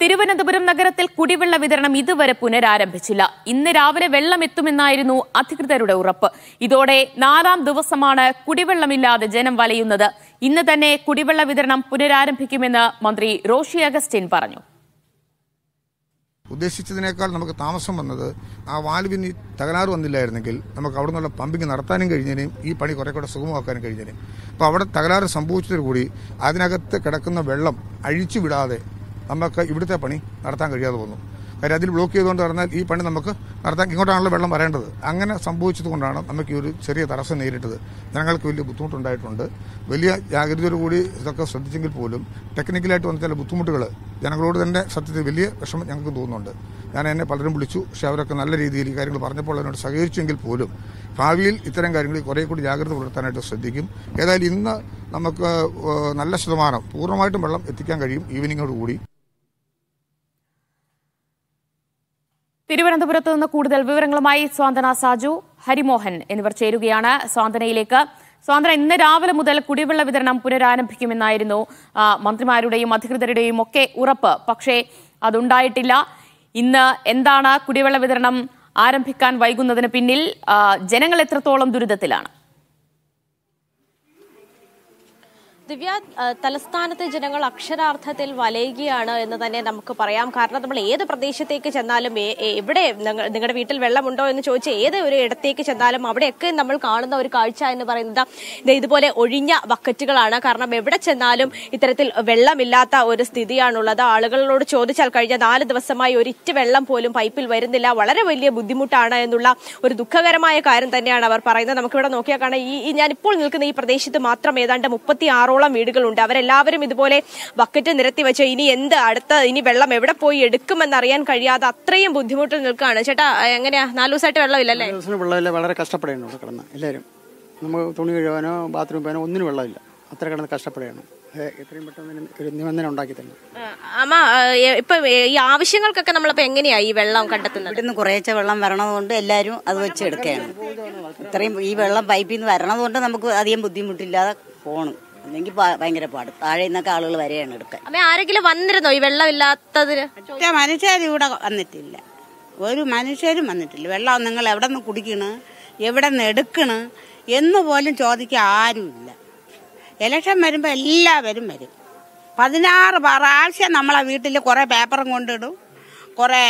തിരുവനന്തപുരം നഗരത്തിൽ കുടിവെള്ള വിതരണം ഇതുവരെ പുനരാരംഭിച്ചില്ല ഇന്ന് രാവിലെ വെള്ളം എത്തുമെന്നായിരുന്നു അധികൃതരുടെ ഉറപ്പ് ഇതോടെ നാലാം ദിവസമാണ് കുടിവെള്ളമില്ലാതെ ജനം വലയുന്നത് ഇന്ന് തന്നെ കുടിവെള്ള വിതരണം പുനരാരംഭിക്കുമെന്ന് മന്ത്രി റോഷി അഗസ്റ്റിൻ പറഞ്ഞു ഉദ്ദേശിച്ചതിനേക്കാൾ നമുക്ക് താമസം വന്നത് ആ വാൽവിന് തകരാറ് വന്നില്ലായിരുന്നെങ്കിൽ നമുക്ക് അവിടെ നിന്നുള്ള പമ്പിങ് നടത്താനും കഴിഞ്ഞതിനും ഈ പണി കുറെ കൂടെ സുഗമമാക്കാനും കഴിഞ്ഞതിനും അപ്പോൾ അവിടെ തകരാറ് സംഭവിച്ചതോടുകൂടി അതിനകത്ത് കിടക്കുന്ന വെള്ളം അഴിച്ചു വിടാതെ നമുക്ക് ഇവിടുത്തെ പണി നടത്താൻ കഴിയാതെ വന്നു കാര്യം അതിൽ ബ്ലോക്ക് ചെയ്തുകൊണ്ട് പറഞ്ഞാൽ ഈ പണി നമുക്ക് നടത്താൻ ഇങ്ങോട്ടാണല്ലോ വെള്ളം വരേണ്ടത് അങ്ങനെ സംഭവിച്ചതുകൊണ്ടാണ് നമുക്ക് ഈ ഒരു ചെറിയ തടസ്സം നേരിട്ടത് ഞങ്ങൾക്ക് വലിയ ബുദ്ധിമുട്ടുണ്ടായിട്ടുണ്ട് വലിയ ജാഗ്രതയോടുകൂടി ഇതൊക്കെ ശ്രദ്ധിച്ചെങ്കിൽ പോലും ടെക്നിക്കലായിട്ട് വന്ന ചില ബുദ്ധിമുട്ടുകൾ ജനങ്ങളോട് തന്നെ സത്യത്തിൽ വലിയ വിഷമം ഞങ്ങൾക്ക് തോന്നുന്നുണ്ട് ഞാൻ എന്നെ പലരും വിളിച്ചു പക്ഷെ അവരൊക്കെ നല്ല രീതിയിൽ കാര്യങ്ങൾ പറഞ്ഞപ്പോൾ അതിനോട് സഹകരിച്ചെങ്കിൽ പോലും ഭാവിയിൽ ഇത്തരം കാര്യങ്ങൾ കുറേ കൂടി ജാഗ്രത പുലർത്താനായിട്ട് ശ്രദ്ധിക്കും ഏതായാലും ഇന്ന് നമുക്ക് നല്ല ശതമാനം പൂർണ്ണമായിട്ടും വെള്ളം എത്തിക്കാൻ കഴിയും ഈവനിങ്ങോടുകൂടി തിരുവനന്തപുരത്ത് നിന്ന് കൂടുതൽ വിവരങ്ങളുമായി സ്വാന്തന സാജു ഹരിമോഹൻ എന്നിവർ ചേരുകയാണ് സ്വാന്തനയിലേക്ക് സ്വാതന്ത്ര്യ ഇന്ന് രാവിലെ മുതൽ കുടിവെള്ള വിതരണം പുനരാരംഭിക്കുമെന്നായിരുന്നു മന്ത്രിമാരുടെയും അധികൃതരുടെയും ഒക്കെ ഉറപ്പ് പക്ഷേ അതുണ്ടായിട്ടില്ല ഇന്ന് എന്താണ് കുടിവെള്ള വിതരണം ആരംഭിക്കാൻ വൈകുന്നതിന് പിന്നിൽ ജനങ്ങൾ എത്രത്തോളം ദുരിതത്തിലാണ് ദിവ്യ തലസ്ഥാനത്തെ ജനങ്ങൾ അക്ഷരാർത്ഥത്തിൽ വലയുകയാണ് എന്ന് തന്നെ നമുക്ക് പറയാം കാരണം നമ്മൾ ഏത് പ്രദേശത്തേക്ക് ചെന്നാലും എവിടെ നിങ്ങളുടെ വീട്ടിൽ വെള്ളമുണ്ടോ എന്ന് ചോദിച്ച് ഏത് ഒരു ഇടത്തേക്ക് ചെന്നാലും അവിടെയൊക്കെ നമ്മൾ കാണുന്ന ഒരു കാഴ്ച എന്ന് പറയുന്നത് ഇതുപോലെ ഒഴിഞ്ഞ ബക്കറ്റുകളാണ് കാരണം എവിടെ ചെന്നാലും ഇത്തരത്തിൽ വെള്ളമില്ലാത്ത ഒരു സ്ഥിതിയാണുള്ളത് ആളുകളോട് ചോദിച്ചാൽ കഴിഞ്ഞ നാല് ദിവസമായി ഒരിറ്റ് വെള്ളം പോലും പൈപ്പിൽ വരുന്നില്ല വളരെ വലിയ ബുദ്ധിമുട്ടാണ് എന്നുള്ള ഒരു ദുഃഖകരമായ കാര്യം തന്നെയാണ് അവർ പറയുന്നത് നമുക്കിവിടെ നോക്കിയാൽ കാണാം ഈ ഞാനിപ്പോൾ നിൽക്കുന്ന ഈ പ്രദേശത്ത് മാത്രം ഏതാണ്ട് മുപ്പത്തി ഇരുന്നൂറോളം വീടുകളുണ്ട് അവരെല്ലാവരും ഇതുപോലെ ബക്കറ്റ് നിരത്തി വെച്ച് ഇനി എന്ത് അടുത്ത ഇനി വെള്ളം എവിടെ പോയി അറിയാൻ കഴിയാതെ അത്രയും ബുദ്ധിമുട്ടിൽ നിൽക്കുകയാണ് ചേട്ടാ എങ്ങനെയാ നാല് ദിവസമായിട്ട് വെള്ളമില്ലല്ലേ വെള്ളമില്ല വളരെ കഷ്ടപ്പെടുന്നുണ്ട് കിടന്ന് എല്ലാവരും നമുക്ക് തുണി കഴുകാനോ ബാത്റൂം പോയാനോ ഒന്നിനും വെള്ളമില്ല അത്ര കിടന്ന് കഷ്ടപ്പെടുകയാണ് എത്രയും പെട്ടെന്ന് ഉണ്ടാക്കി ഈ ആവശ്യങ്ങൾക്കൊക്കെ നമ്മളിപ്പോ എങ്ങനെയാ ഈ വെള്ളം കണ്ടെത്തുന്നത് ഇവിടുന്ന് കുറേശ്ശെ വെള്ളം വരണതുകൊണ്ട് എല്ലാരും അത് വെച്ച് എടുക്കുകയാണ് ഇത്രയും ഈ വെള്ളം പൈപ്പിൽ നിന്ന് വരണതുകൊണ്ട് നമുക്ക് അധികം ബുദ്ധിമുട്ടില്ലാതെ പോകണം അല്ലെങ്കിൽ ഭയങ്കര പാട് താഴെ നിന്നൊക്കെ ആളുകൾ വരെയാണ് എടുക്കാൻ അമ്മ ആരെങ്കിലും വന്നിരുന്നോ ഈ വെള്ളമില്ലാത്തതിന് ഒറ്റ മനുഷ്യർ ഇവിടെ വന്നിട്ടില്ല ഒരു മനുഷ്യരും വന്നിട്ടില്ല വെള്ളം നിങ്ങൾ എവിടെ നിന്ന് കുടിക്കണ് എവിടെ നിന്ന് എടുക്കണ് എന്ന് പോലും ചോദിക്കാൻ ആരുമില്ല ഇലക്ഷൻ വരുമ്പോൾ എല്ലാവരും വരും പതിനാറ് പ്രാവശ്യം നമ്മളെ വീട്ടിൽ കുറേ പേപ്പറും കൊണ്ടിടും കുറേ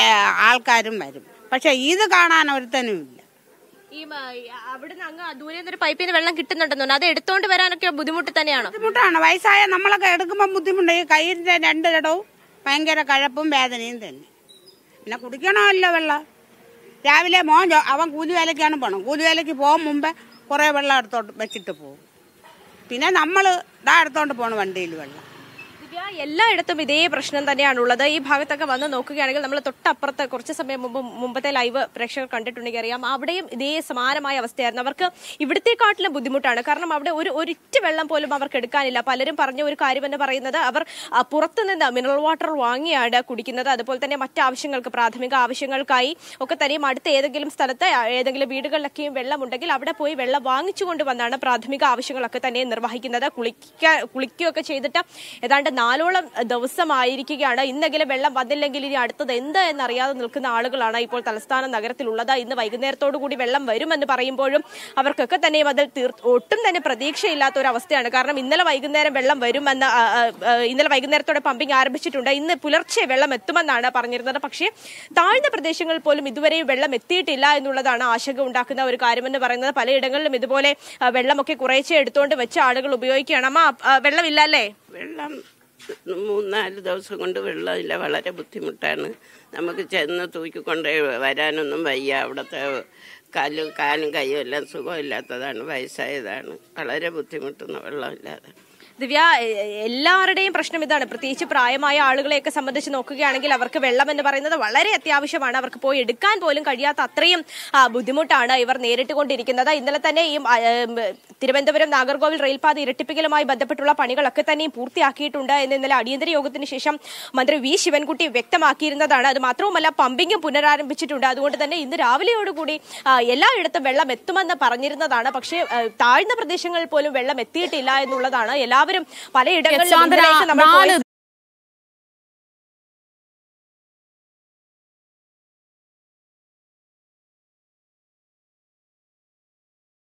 ആൾക്കാരും വരും പക്ഷേ ഇത് കാണാൻ ഒരുത്തനും ഇല്ല ഈ അവിടുന്ന് അങ്ങ് ദൂരെ നിന്നൊരു പൈപ്പിൽ നിന്ന് വെള്ളം കിട്ടുന്നുണ്ടെന്നു അത് എടുത്തോണ്ട് വരാനൊക്കെ ബുദ്ധിമുട്ട് തന്നെയാണ് ബുദ്ധിമുട്ടാണ് വയസ്സായ നമ്മളൊക്കെ എടുക്കുമ്പോൾ ബുദ്ധിമുട്ട് ഈ കയ്യിൻ്റെ രണ്ട് ഇടവും ഭയങ്കര കഴപ്പും വേദനയും തന്നെ പിന്നെ കുടിക്കണമല്ലോ വെള്ളം രാവിലെ മോൻ അവൻ കൂലിവേലയ്ക്കാണ് പോകണം കൂലിവേലയ്ക്ക് പോകും മുമ്പേ കുറേ വെള്ളം എടുത്തോണ്ട് വെച്ചിട്ട് പോകും പിന്നെ നമ്മൾ ഇതാ എടുത്തോണ്ട് പോകണം വണ്ടിയിൽ വെള്ളം എല്ലായിടത്തും ഇതേ പ്രശ്നം തന്നെയാണുള്ളത് ഈ ഭാഗത്തൊക്കെ വന്ന് നോക്കുകയാണെങ്കിൽ നമ്മൾ തൊട്ടപ്പുറത്ത് കുറച്ച് സമയം മുമ്പ് മുമ്പത്തെ ലൈവ് പ്രേക്ഷകർ കണ്ടിട്ടുണ്ടെങ്കിൽ അറിയാം അവിടെയും ഇതേ സമാനമായ അവസ്ഥയായിരുന്നു അവർക്ക് ഇവിടത്തെക്കാട്ടിലും ബുദ്ധിമുട്ടാണ് കാരണം അവിടെ ഒരു ഒരിറ്റ് വെള്ളം പോലും അവർക്ക് എടുക്കാനില്ല പലരും പറഞ്ഞ ഒരു കാര്യം എന്ന് പറയുന്നത് അവർ പുറത്തുനിന്ന് മിനറൽ വാട്ടർ വാങ്ങിയാണ് കുടിക്കുന്നത് അതുപോലെ തന്നെ മറ്റാവശ്യങ്ങൾക്ക് പ്രാഥമിക ആവശ്യങ്ങൾക്കായി ഒക്കെ തന്നെയും അടുത്ത ഏതെങ്കിലും സ്ഥലത്ത് ഏതെങ്കിലും വീടുകളിലൊക്കെയും വെള്ളമുണ്ടെങ്കിൽ അവിടെ പോയി വെള്ളം വാങ്ങിച്ചു കൊണ്ടുവന്നാണ് പ്രാഥമിക ആവശ്യങ്ങളൊക്കെ തന്നെ നിർവഹിക്കുന്നത് കുളിക്കുക കുളിക്കുകയൊക്കെ ചെയ്തിട്ട് ഏതാണ്ട് നാല് നാലോളം ദിവസമായിരിക്കുകയാണ് ഇന്നെങ്കിലും വെള്ളം വന്നില്ലെങ്കിൽ ഇനി അടുത്തത് എന്ത് എന്നറിയാതെ നിൽക്കുന്ന ആളുകളാണ് ഇപ്പോൾ തലസ്ഥാന നഗരത്തിലുള്ളത് ഇന്ന് വൈകുന്നേരത്തോടു കൂടി വെള്ളം വരുമെന്ന് പറയുമ്പോഴും അവർക്കൊക്കെ തന്നെയും അതിൽ ഒട്ടും തന്നെ പ്രതീക്ഷയില്ലാത്ത ഒരു അവസ്ഥയാണ് കാരണം ഇന്നലെ വൈകുന്നേരം വെള്ളം വരുമെന്ന് ഇന്നലെ വൈകുന്നേരത്തോടെ പമ്പിംഗ് ആരംഭിച്ചിട്ടുണ്ട് ഇന്ന് പുലർച്ചെ വെള്ളം എത്തുമെന്നാണ് പറഞ്ഞിരുന്നത് പക്ഷേ താഴ്ന്ന പ്രദേശങ്ങളിൽ പോലും ഇതുവരെയും വെള്ളം എത്തിയിട്ടില്ല എന്നുള്ളതാണ് ആശങ്ക ഉണ്ടാക്കുന്ന ഒരു കാര്യമെന്ന് പറയുന്നത് പലയിടങ്ങളിലും ഇതുപോലെ വെള്ളമൊക്കെ കുറേശ്ശെ എടുത്തുകൊണ്ട് വെച്ച ആളുകൾ ഉപയോഗിക്കുകയാണ് അമ്മ വെള്ളമില്ല അല്ലേ വെള്ളം മൂന്നാല് ദിവസം കൊണ്ട് വെള്ളമില്ല വളരെ ബുദ്ധിമുട്ടാണ് നമുക്ക് ചെന്ന് തൂക്കിക്കൊണ്ട് വരാനൊന്നും വയ്യ അവിടുത്തെ കാലും കാലും കൈയും എല്ലാം സുഖമില്ലാത്തതാണ് വയസ്സായതാണ് വളരെ ബുദ്ധിമുട്ടുന്ന വെള്ളമില്ലാതെ ദിവ്യ എല്ലാവരുടെയും പ്രശ്നം ഇതാണ് പ്രത്യേകിച്ച് പ്രായമായ ആളുകളെയൊക്കെ സംബന്ധിച്ച് നോക്കുകയാണെങ്കിൽ അവർക്ക് വെള്ളം എന്ന് പറയുന്നത് വളരെ അത്യാവശ്യമാണ് അവർക്ക് പോയി എടുക്കാൻ പോലും കഴിയാത്ത അത്രയും ബുദ്ധിമുട്ടാണ് ഇവർ നേരിട്ട് കൊണ്ടിരിക്കുന്നത് ഇന്നലെ തന്നെ ഈ തിരുവനന്തപുരം നാഗർകോവിൽ റെയിൽപാത ഇരട്ടിപ്പിക്കലുമായി ബന്ധപ്പെട്ടുള്ള പണികളൊക്കെ തന്നെയും പൂർത്തിയാക്കിയിട്ടുണ്ട് എന്ന് ഇന്നലെ അടിയന്തര യോഗത്തിന് ശേഷം മന്ത്രി വി ശിവൻകുട്ടി വ്യക്തമാക്കിയിരുന്നതാണ് അത് മാത്രവുമല്ല പമ്പിങ്ങും പുനരാരംഭിച്ചിട്ടുണ്ട് അതുകൊണ്ട് തന്നെ ഇന്ന് രാവിലെയോടുകൂടി എല്ലായിടത്തും വെള്ളം എത്തുമെന്ന് പറഞ്ഞിരുന്നതാണ് പക്ഷേ താഴ്ന്ന പ്രദേശങ്ങളിൽ പോലും വെള്ളം എത്തിയിട്ടില്ല എന്നുള്ളതാണ് എല്ലാവരും എല്ലാവരും പലയിടങ്ങളിലും